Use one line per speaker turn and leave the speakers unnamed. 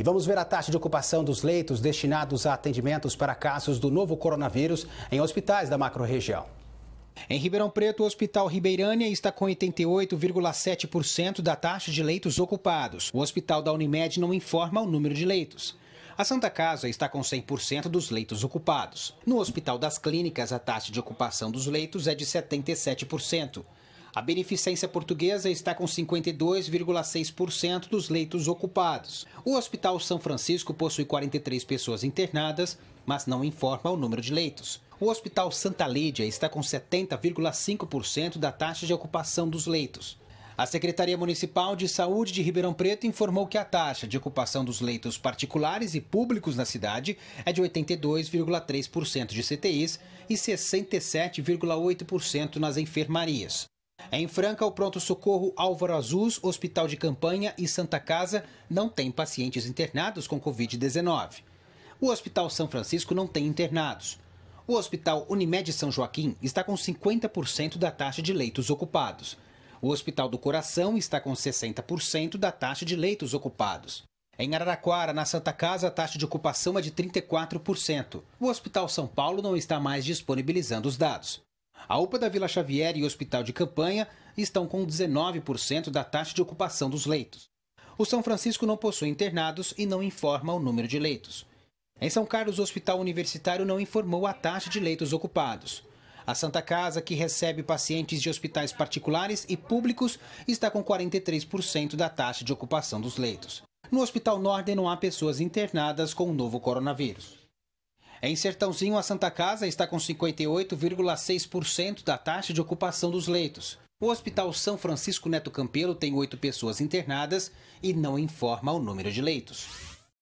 E vamos ver a taxa de ocupação dos leitos destinados a atendimentos para casos do novo coronavírus em hospitais da macro-região. Em Ribeirão Preto, o Hospital Ribeirânia está com 88,7% da taxa de leitos ocupados. O Hospital da Unimed não informa o número de leitos. A Santa Casa está com 100% dos leitos ocupados. No Hospital das Clínicas, a taxa de ocupação dos leitos é de 77%. A beneficência portuguesa está com 52,6% dos leitos ocupados. O Hospital São Francisco possui 43 pessoas internadas, mas não informa o número de leitos. O Hospital Santa Lídia está com 70,5% da taxa de ocupação dos leitos. A Secretaria Municipal de Saúde de Ribeirão Preto informou que a taxa de ocupação dos leitos particulares e públicos na cidade é de 82,3% de CTIs e 67,8% nas enfermarias. Em Franca, o pronto-socorro Álvaro Azus, Hospital de Campanha e Santa Casa não têm pacientes internados com Covid-19. O Hospital São Francisco não tem internados. O Hospital Unimed São Joaquim está com 50% da taxa de leitos ocupados. O Hospital do Coração está com 60% da taxa de leitos ocupados. Em Araraquara, na Santa Casa, a taxa de ocupação é de 34%. O Hospital São Paulo não está mais disponibilizando os dados. A UPA da Vila Xavier e o Hospital de Campanha estão com 19% da taxa de ocupação dos leitos. O São Francisco não possui internados e não informa o número de leitos. Em São Carlos, o Hospital Universitário não informou a taxa de leitos ocupados. A Santa Casa, que recebe pacientes de hospitais particulares e públicos, está com 43% da taxa de ocupação dos leitos. No Hospital Norden não há pessoas internadas com o novo coronavírus. Em Sertãozinho, a Santa Casa está com 58,6% da taxa de ocupação dos leitos. O Hospital São Francisco Neto Campelo tem oito pessoas internadas e não informa o número de leitos.